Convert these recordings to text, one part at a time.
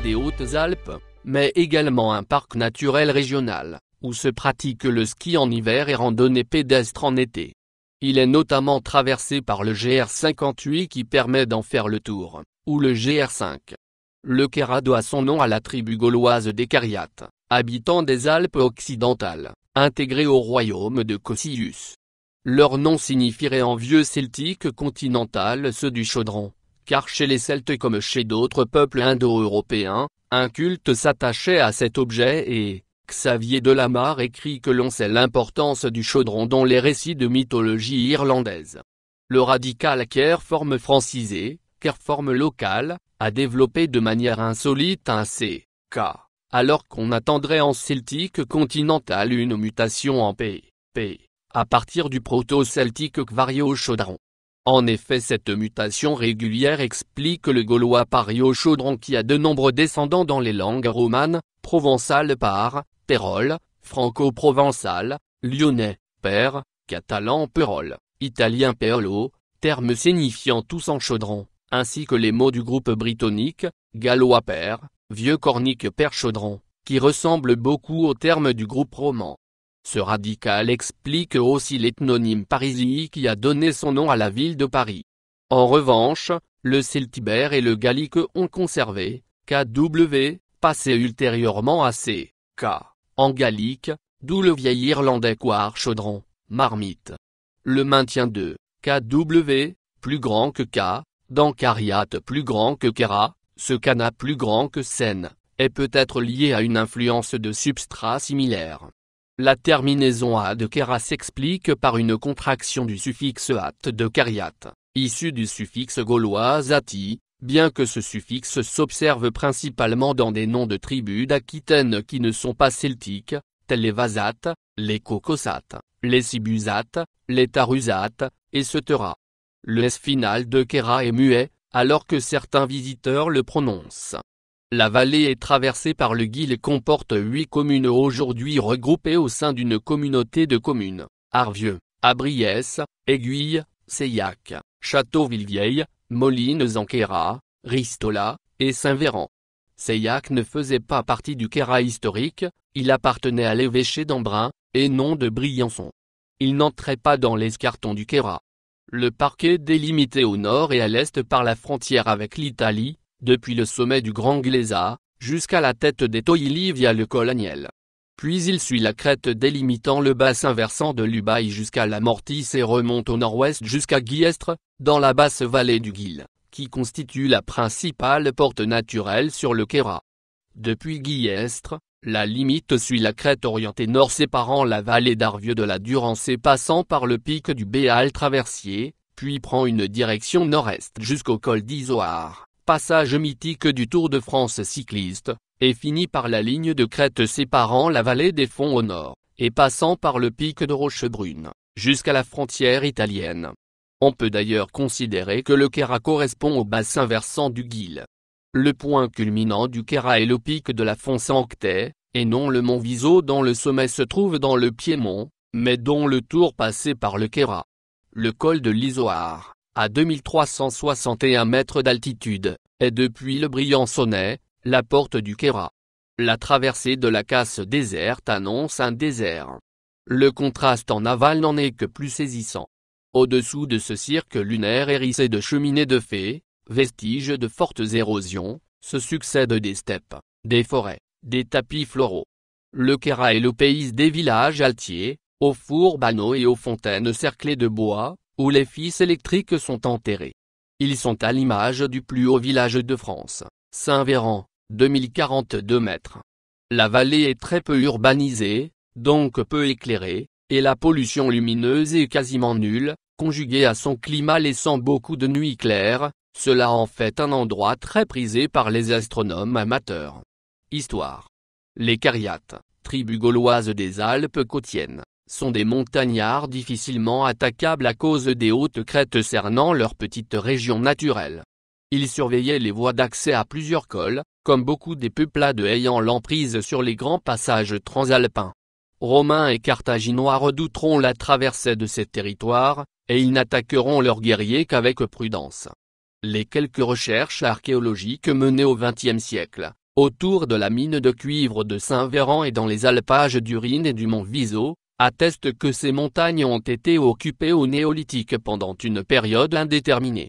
des Hautes-Alpes, mais également un parc naturel régional, où se pratique le ski en hiver et randonnée pédestre en été. Il est notamment traversé par le GR58 qui permet d'en faire le tour, ou le GR5. Le Kera doit son nom à la tribu gauloise des Cariates, habitants des Alpes occidentales, intégrés au royaume de Cossius. Leur nom signifierait en vieux celtique continental ceux du chaudron car chez les Celtes comme chez d'autres peuples indo-européens, un culte s'attachait à cet objet et, Xavier Delamare écrit que l'on sait l'importance du chaudron dans les récits de mythologie irlandaise. Le radical forme francisé, forme locale, a développé de manière insolite un C, alors qu'on attendrait en celtique continental une mutation en P.P. à partir du proto-celtique Kvario chaudron. En effet cette mutation régulière explique le gaulois pario chaudron qui a de nombreux descendants dans les langues romanes, provençal par, pérol, franco-provençal, lyonnais, père, catalan pérol, italien perlo, terme signifiant tous en chaudron, ainsi que les mots du groupe britannique, gallois père, vieux cornique père chaudron, qui ressemblent beaucoup aux termes du groupe roman. Ce radical explique aussi l'ethnonyme parisien qui a donné son nom à la ville de Paris. En revanche, le celtibère et le gallique ont conservé, KW, passé ultérieurement à C, K, en gallique, d'où le vieil irlandais Quar chaudron, marmite. Le maintien de KW, plus grand que K, dans plus grand que Kera, ce Kana plus grand que Sen, est peut-être lié à une influence de substrat similaire. La terminaison a de Kera s'explique par une contraction du suffixe at de kariat, issu du suffixe gaulois ati, bien que ce suffixe s'observe principalement dans des noms de tribus d'Aquitaine qui ne sont pas celtiques, tels les Vasates, les Cocosates, les Sibusates, les Tarusates, etc. Le S final de Kera est muet, alors que certains visiteurs le prononcent. La vallée est traversée par le Guil et comporte huit communes aujourd'hui regroupées au sein d'une communauté de communes, Arvieux, Abriès, Aiguille, Seillac, Château-Villevieille, en kéra Ristola, et Saint-Véran. Seillac ne faisait pas partie du Kéra historique, il appartenait à l'évêché d'Embrun, et non de Briançon. Il n'entrait pas dans l'escarton du Kéra. Le parc est délimité au nord et à l'est par la frontière avec l'Italie, depuis le sommet du Grand Gléza jusqu'à la tête des Toili via le col Puis il suit la crête délimitant le bassin versant de l'Ubaï jusqu'à la Mortice et remonte au nord-ouest jusqu'à Guiestre dans la basse vallée du Guil, qui constitue la principale porte naturelle sur le Kéra. Depuis Guiestre, la limite suit la crête orientée nord séparant la vallée d'Arvieux de la Durance et passant par le pic du Béal traversier, puis prend une direction nord-est jusqu'au col d'Izoard passage mythique du Tour de France cycliste, et fini par la ligne de crête séparant la vallée des Fonds au nord, et passant par le pic de Rochebrune, jusqu'à la frontière italienne. On peut d'ailleurs considérer que le Kera correspond au bassin versant du Guil. Le point culminant du Kera est le pic de la Font-Sanctet, et non le mont Viso dont le sommet se trouve dans le Piémont, mais dont le tour passait par le Kera. Le col de l'Isoard à 2361 mètres d'altitude, et depuis le brillant sonnet, la porte du Kera. La traversée de la casse déserte annonce un désert. Le contraste en aval n'en est que plus saisissant. Au-dessous de ce cirque lunaire hérissé de cheminées de fées, vestiges de fortes érosions, se succèdent des steppes, des forêts, des tapis floraux. Le Kera est le pays des villages altiers, aux fours banaux et aux fontaines cerclées de bois, où les fils électriques sont enterrés. Ils sont à l'image du plus haut village de France, Saint-Véran, 2042 mètres. La vallée est très peu urbanisée, donc peu éclairée, et la pollution lumineuse est quasiment nulle, conjuguée à son climat laissant beaucoup de nuits claires, cela en fait un endroit très prisé par les astronomes amateurs. Histoire. Les Cariates, tribu gauloise des Alpes côtiennes, sont des montagnards difficilement attaquables à cause des hautes crêtes cernant leur petite région naturelle. Ils surveillaient les voies d'accès à plusieurs cols, comme beaucoup des peuplades ayant l'emprise sur les grands passages transalpins. Romains et Carthaginois redouteront la traversée de ces territoires, et ils n'attaqueront leurs guerriers qu'avec prudence. Les quelques recherches archéologiques menées au XXe siècle, autour de la mine de cuivre de Saint-Véran et dans les alpages du Rhin et du mont Viseau, atteste que ces montagnes ont été occupées au néolithique pendant une période indéterminée.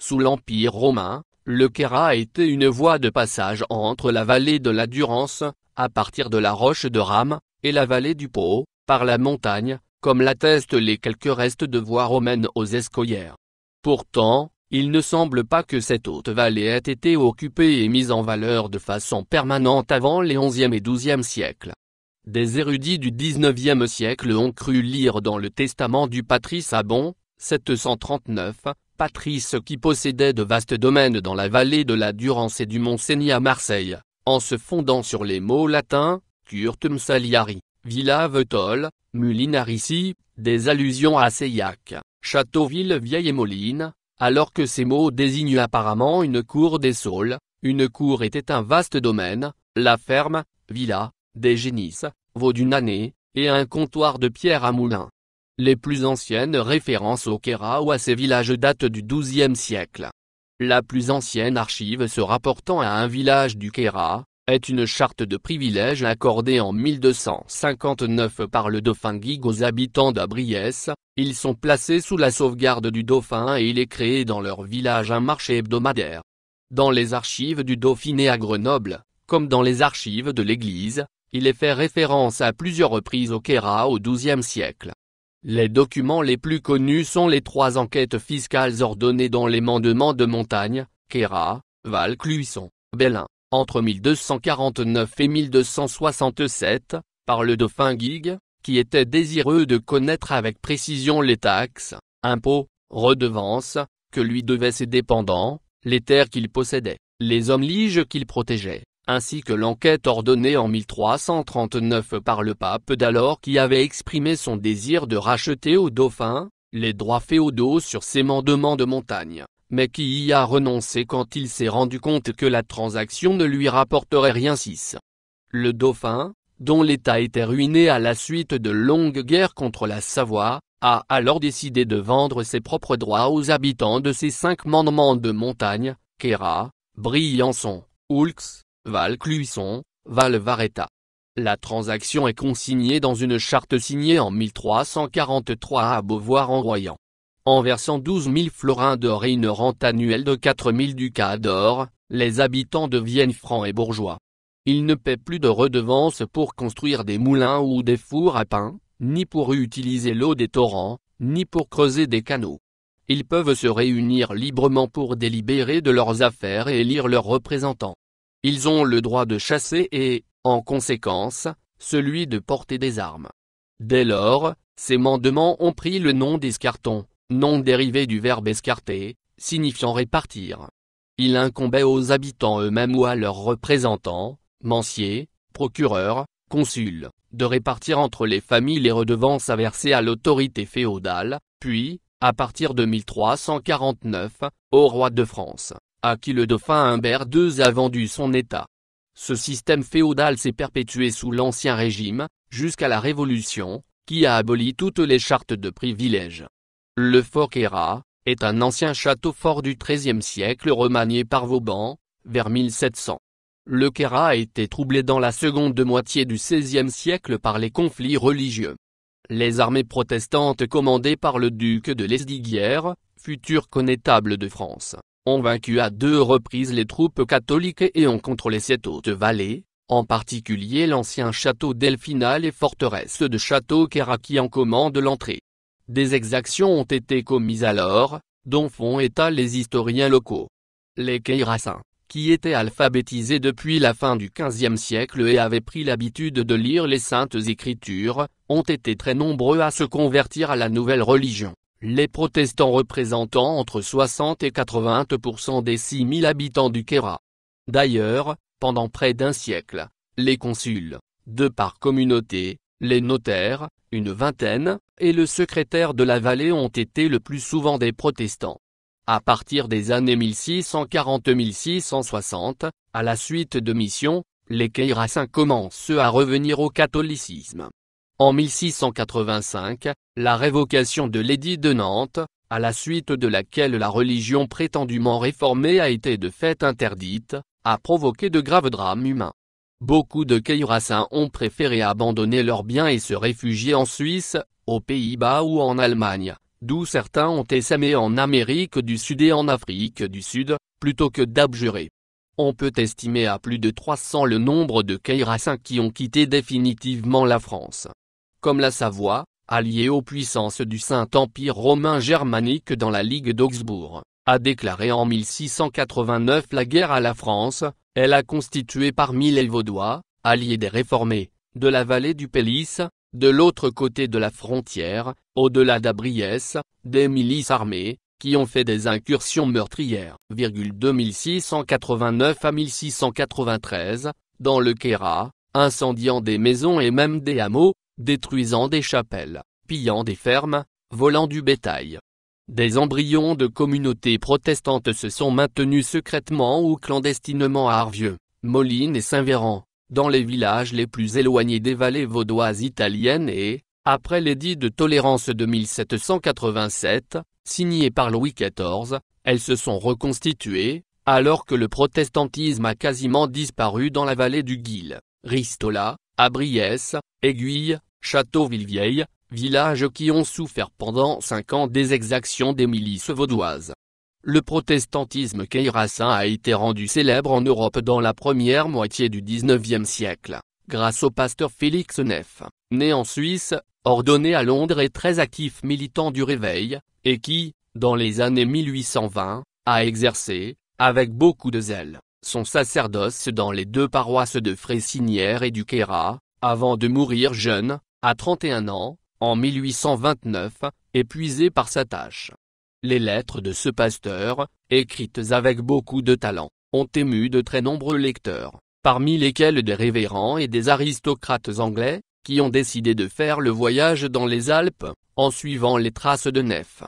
Sous l'Empire romain, le Kera a été une voie de passage entre la vallée de la Durance, à partir de la roche de Rame, et la vallée du Pau, par la montagne, comme l'attestent les quelques restes de voies romaines aux Escoyères. Pourtant, il ne semble pas que cette haute vallée ait été occupée et mise en valeur de façon permanente avant les 11e et 12e siècles. Des érudits du XIXe siècle ont cru lire dans le testament du Patrice Abon, 739, Patrice qui possédait de vastes domaines dans la vallée de la Durance et du Mont-Cenis à Marseille, en se fondant sur les mots latins, curtum saliari, villa vetol, mulinarici, des allusions à Seillac, Châteauville vieille et Moline, alors que ces mots désignent apparemment une cour des saules, une cour était un vaste domaine, la ferme, villa, des génisses, vaut d'une année, et un comptoir de pierre à moulins. Les plus anciennes références au Kera ou à ces villages datent du XIIe siècle. La plus ancienne archive se rapportant à un village du Kéra, est une charte de privilèges accordée en 1259 par le dauphin Guigues aux habitants d'Abriès, ils sont placés sous la sauvegarde du dauphin et il est créé dans leur village un marché hebdomadaire. Dans les archives du Dauphiné à Grenoble, comme dans les archives de l'Église, il est fait référence à plusieurs reprises au Kera au XIIe siècle. Les documents les plus connus sont les trois enquêtes fiscales ordonnées dans les mandements de montagne, Kera, Val-Cluisson, entre 1249 et 1267, par le dauphin Guigues, qui était désireux de connaître avec précision les taxes, impôts, redevances, que lui devaient ses dépendants, les terres qu'il possédait, les hommes liges qu'il protégeait, ainsi que l'enquête ordonnée en 1339 par le pape d'alors qui avait exprimé son désir de racheter au dauphin les droits féodaux sur ses mandements de montagne, mais qui y a renoncé quand il s'est rendu compte que la transaction ne lui rapporterait rien 6. Le dauphin, dont l'État était ruiné à la suite de longues guerres contre la Savoie, a alors décidé de vendre ses propres droits aux habitants de ces cinq mandements de montagne, Kera, Briançon, Oulx, val Cluisson, Val-Varetta. La transaction est consignée dans une charte signée en 1343 à beauvoir en royant En versant 12 000 florins d'or et une rente annuelle de 4 000 ducats d'or, les habitants deviennent francs et bourgeois. Ils ne paient plus de redevances pour construire des moulins ou des fours à pain, ni pour utiliser l'eau des torrents, ni pour creuser des canaux. Ils peuvent se réunir librement pour délibérer de leurs affaires et élire leurs représentants. Ils ont le droit de chasser et, en conséquence, celui de porter des armes. Dès lors, ces mandements ont pris le nom d'escarton, nom dérivé du verbe escarter, signifiant répartir. Il incombait aux habitants eux-mêmes ou à leurs représentants, menciers, procureurs, consuls, de répartir entre les familles les redevances à verser à l'autorité féodale, puis, à partir de 1349, au roi de France à qui le dauphin Humbert II a vendu son État. Ce système féodal s'est perpétué sous l'Ancien Régime, jusqu'à la Révolution, qui a aboli toutes les chartes de privilèges. Le fort Kera, est un ancien château fort du XIIIe siècle remanié par Vauban, vers 1700. Le Kera a été troublé dans la seconde moitié du XVIe siècle par les conflits religieux. Les armées protestantes commandées par le duc de Lesdiguières, futur connétable de France, ont vaincu à deux reprises les troupes catholiques et ont contrôlé cette haute vallée, en particulier l'ancien château Delphinal et forteresse de château Kera qui en commande l'entrée. Des exactions ont été commises alors, dont font état les historiens locaux. Les Keirassins, qui étaient alphabétisés depuis la fin du XVe siècle et avaient pris l'habitude de lire les Saintes Écritures, ont été très nombreux à se convertir à la nouvelle religion. Les protestants représentant entre 60 et 80% des 6000 habitants du Kéra. D'ailleurs, pendant près d'un siècle, les consuls, deux par communauté, les notaires, une vingtaine, et le secrétaire de la vallée ont été le plus souvent des protestants. À partir des années 1640-1660, à la suite de missions, les Keirassins commencent à revenir au catholicisme. En 1685, la révocation de l'édit de Nantes, à la suite de laquelle la religion prétendument réformée a été de fait interdite, a provoqué de graves drames humains. Beaucoup de Caïrassins ont préféré abandonner leurs biens et se réfugier en Suisse, aux Pays-Bas ou en Allemagne, d'où certains ont essaimé en Amérique du Sud et en Afrique du Sud, plutôt que d'abjurer. On peut estimer à plus de 300 le nombre de Caïrassins qui ont quitté définitivement la France comme la Savoie, alliée aux puissances du Saint-Empire romain germanique dans la Ligue d'Augsbourg, a déclaré en 1689 la guerre à la France, elle a constitué parmi les Vaudois, alliés des réformés, de la vallée du Pélis, de l'autre côté de la frontière, au-delà d'Abriès, des milices armées, qui ont fait des incursions meurtrières. 2689 à 1693, dans le Quéra, incendiant des maisons et même des hameaux, détruisant des chapelles, pillant des fermes, volant du bétail. Des embryons de communautés protestantes se sont maintenus secrètement ou clandestinement à Arvieux, Moline et Saint-Véran, dans les villages les plus éloignés des vallées vaudoises italiennes et, après l'édit de tolérance de 1787, signé par Louis XIV, elles se sont reconstituées, alors que le protestantisme a quasiment disparu dans la vallée du Guil, Ristola, Abriès, Aiguille, château village qui ont souffert pendant cinq ans des exactions des milices vaudoises. Le protestantisme caïrassin a été rendu célèbre en Europe dans la première moitié du XIXe siècle, grâce au pasteur Félix Neff, né en Suisse, ordonné à Londres et très actif militant du Réveil, et qui, dans les années 1820, a exercé, avec beaucoup de zèle, son sacerdoce dans les deux paroisses de Fraissinière et du Queyras, avant de mourir jeune, à 31 ans, en 1829, épuisé par sa tâche. Les lettres de ce pasteur, écrites avec beaucoup de talent, ont ému de très nombreux lecteurs, parmi lesquels des révérends et des aristocrates anglais, qui ont décidé de faire le voyage dans les Alpes, en suivant les traces de Neff.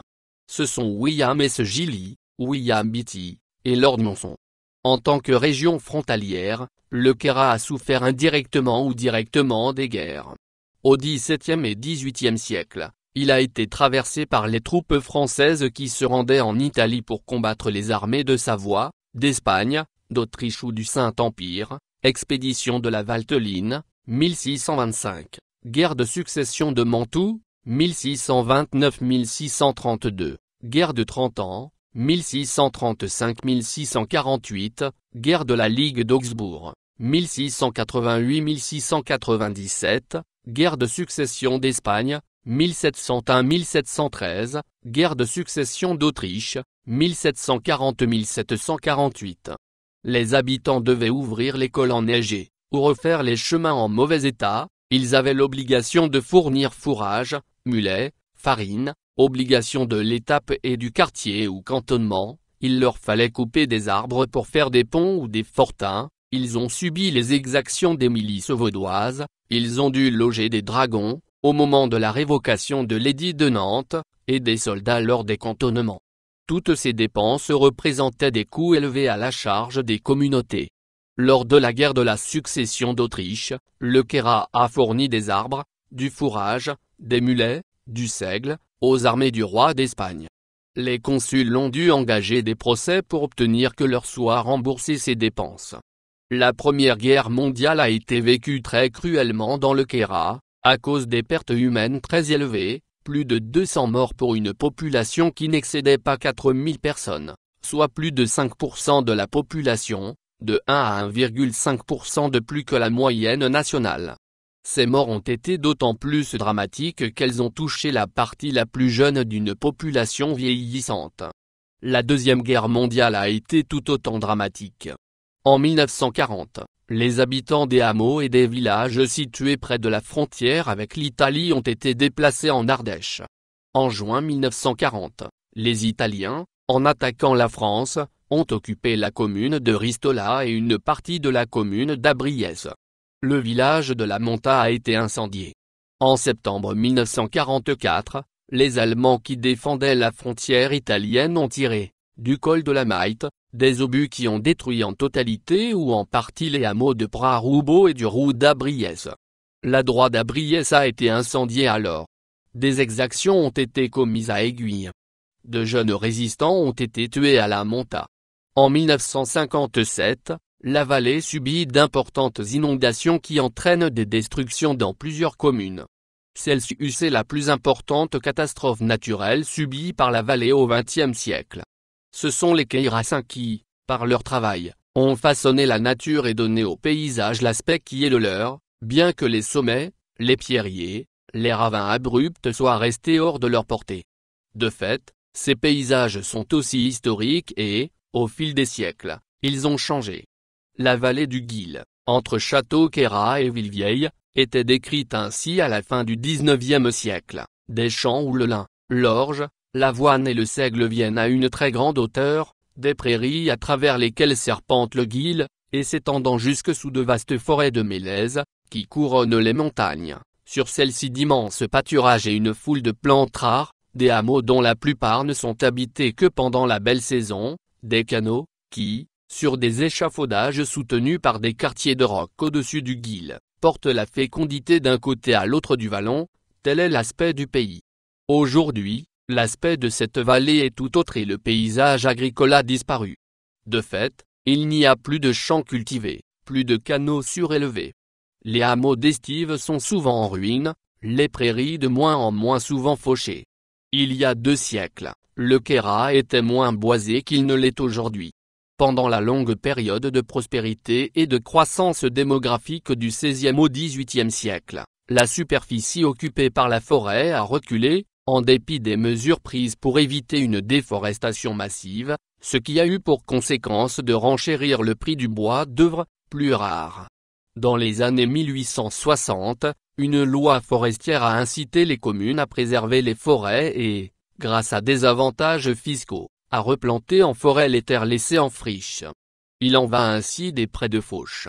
Ce sont William S. Gilly, William Beatty, et Lord Monson. En tant que région frontalière, le Kera a souffert indirectement ou directement des guerres. Au XVIIe et XVIIIe siècle, il a été traversé par les troupes françaises qui se rendaient en Italie pour combattre les armées de Savoie, d'Espagne, d'Autriche ou du Saint-Empire, expédition de la Valteline, 1625, guerre de succession de Mantoue, 1629-1632, guerre de Trente ans, 1635-1648, guerre de la Ligue d'Augsbourg, 1688-1697, Guerre de succession d'Espagne, 1701-1713, Guerre de succession d'Autriche, 1740-1748. Les habitants devaient ouvrir l'école enneigée, ou refaire les chemins en mauvais état, ils avaient l'obligation de fournir fourrage, mulets, farine, obligation de l'étape et du quartier ou cantonnement, il leur fallait couper des arbres pour faire des ponts ou des fortins, ils ont subi les exactions des milices vaudoises, ils ont dû loger des dragons, au moment de la révocation de l'édit de Nantes, et des soldats lors des cantonnements. Toutes ces dépenses représentaient des coûts élevés à la charge des communautés. Lors de la guerre de la succession d'Autriche, le Kera a fourni des arbres, du fourrage, des mulets, du seigle, aux armées du roi d'Espagne. Les consuls ont dû engager des procès pour obtenir que leur soient remboursé ces dépenses. La Première Guerre mondiale a été vécue très cruellement dans le Kera, à cause des pertes humaines très élevées, plus de 200 morts pour une population qui n'excédait pas 4000 personnes, soit plus de 5% de la population, de 1 à 1,5% de plus que la moyenne nationale. Ces morts ont été d'autant plus dramatiques qu'elles ont touché la partie la plus jeune d'une population vieillissante. La Deuxième Guerre mondiale a été tout autant dramatique. En 1940, les habitants des hameaux et des villages situés près de la frontière avec l'Italie ont été déplacés en Ardèche. En juin 1940, les Italiens, en attaquant la France, ont occupé la commune de Ristola et une partie de la commune d'Abriès. Le village de la Monta a été incendié. En septembre 1944, les Allemands qui défendaient la frontière italienne ont tiré du col de la Maite, des obus qui ont détruit en totalité ou en partie les hameaux de Praroubo et du Roux d'Abriès. La droite d'Abriès a été incendiée alors. Des exactions ont été commises à aiguille. De jeunes résistants ont été tués à la monta. En 1957, la vallée subit d'importantes inondations qui entraînent des destructions dans plusieurs communes. Celle-ci est la plus importante catastrophe naturelle subie par la vallée au XXe siècle. Ce sont les Keirassins qui, par leur travail, ont façonné la nature et donné au paysage l'aspect qui est le leur, bien que les sommets, les pierriers, les ravins abrupts soient restés hors de leur portée. De fait, ces paysages sont aussi historiques et, au fil des siècles, ils ont changé. La vallée du Guil, entre château Kéra et Villevieille, était décrite ainsi à la fin du XIXe siècle. Des champs où le lin, l'orge, l'avoine et le seigle viennent à une très grande hauteur, des prairies à travers lesquelles serpente le guil, et s'étendant jusque sous de vastes forêts de mélèzes, qui couronnent les montagnes. Sur celles-ci d'immenses pâturages et une foule de plantes rares, des hameaux dont la plupart ne sont habités que pendant la belle saison, des canaux, qui, sur des échafaudages soutenus par des quartiers de roc au-dessus du guil, portent la fécondité d'un côté à l'autre du vallon, tel est l'aspect du pays. Aujourd'hui, l'aspect de cette vallée est tout autre et le paysage agricole a disparu. De fait, il n'y a plus de champs cultivés, plus de canaux surélevés. Les hameaux d'estive sont souvent en ruine, les prairies de moins en moins souvent fauchées. Il y a deux siècles, le Kera était moins boisé qu'il ne l'est aujourd'hui. Pendant la longue période de prospérité et de croissance démographique du 16e au XVIIIe siècle, la superficie occupée par la forêt a reculé, en dépit des mesures prises pour éviter une déforestation massive, ce qui a eu pour conséquence de renchérir le prix du bois d'œuvre, plus rare. Dans les années 1860, une loi forestière a incité les communes à préserver les forêts et, grâce à des avantages fiscaux, à replanter en forêt les terres laissées en friche. Il en va ainsi des prés de fauche.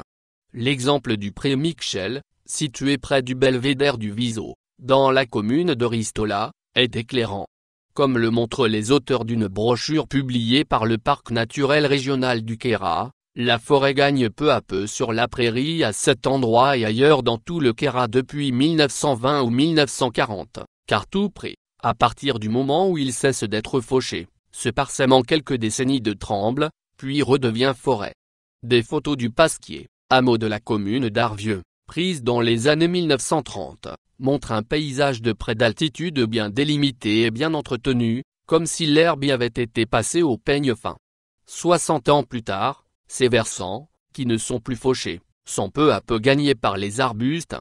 L'exemple du pré Michel, situé près du belvédère du Viseau, dans la commune de Ristola, est éclairant. Comme le montrent les auteurs d'une brochure publiée par le Parc naturel régional du Kera, la forêt gagne peu à peu sur la prairie à cet endroit et ailleurs dans tout le Quéra depuis 1920 ou 1940, car tout près, à partir du moment où il cesse d'être fauché, se parsème en quelques décennies de tremble, puis redevient forêt. Des photos du Pasquier, hameau de la commune d'Arvieux prise dans les années 1930, montre un paysage de près d'altitude bien délimité et bien entretenu, comme si l'herbe y avait été passée au peigne fin. 60 ans plus tard, ces versants, qui ne sont plus fauchés, sont peu à peu gagnés par les arbustes.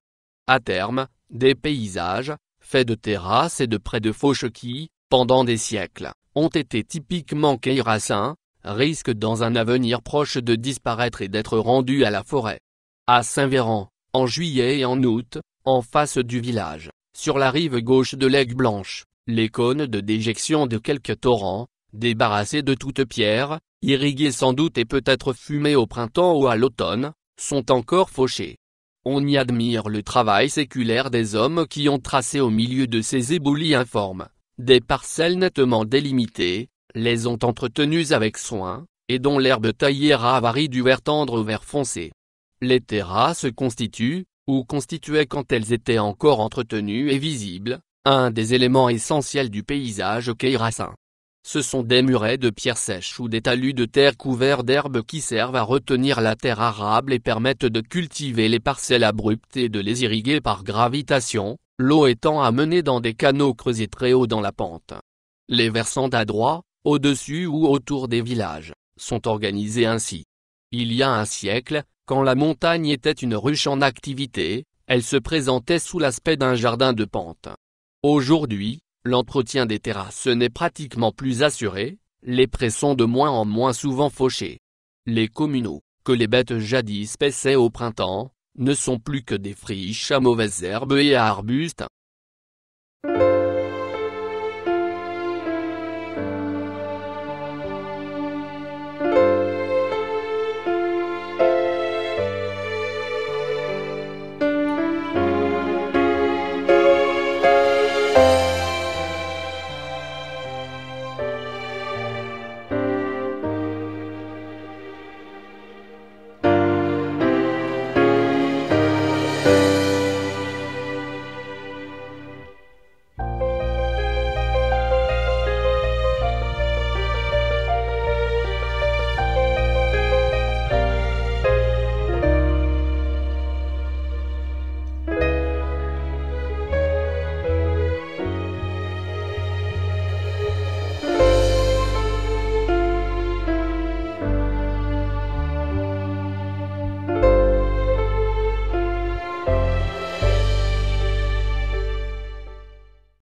À terme, des paysages, faits de terrasses et de près de fauches qui, pendant des siècles, ont été typiquement queirassins, risquent dans un avenir proche de disparaître et d'être rendus à la forêt. À Saint-Véran, en juillet et en août, en face du village, sur la rive gauche de l'Aigle Blanche, les cônes de déjection de quelques torrents, débarrassés de toute pierre, irrigués sans doute et peut-être fumés au printemps ou à l'automne, sont encore fauchés. On y admire le travail séculaire des hommes qui ont tracé au milieu de ces éboulis informes, des parcelles nettement délimitées, les ont entretenues avec soin, et dont l'herbe taillée varie du vert tendre au vert foncé. Les terrasses constituent, ou constituaient quand elles étaient encore entretenues et visibles, un des éléments essentiels du paysage queyrassin. Ce sont des murets de pierres sèches ou des talus de terre couverts d'herbes qui servent à retenir la terre arable et permettent de cultiver les parcelles abruptes et de les irriguer par gravitation, l'eau étant amenée dans des canaux creusés très haut dans la pente. Les versants à au-dessus ou autour des villages, sont organisés ainsi. Il y a un siècle, quand la montagne était une ruche en activité, elle se présentait sous l'aspect d'un jardin de pente. Aujourd'hui, l'entretien des terrasses n'est pratiquement plus assuré, les prés sont de moins en moins souvent fauchés. Les communaux, que les bêtes jadis paissaient au printemps, ne sont plus que des friches à mauvaises herbes et à arbustes.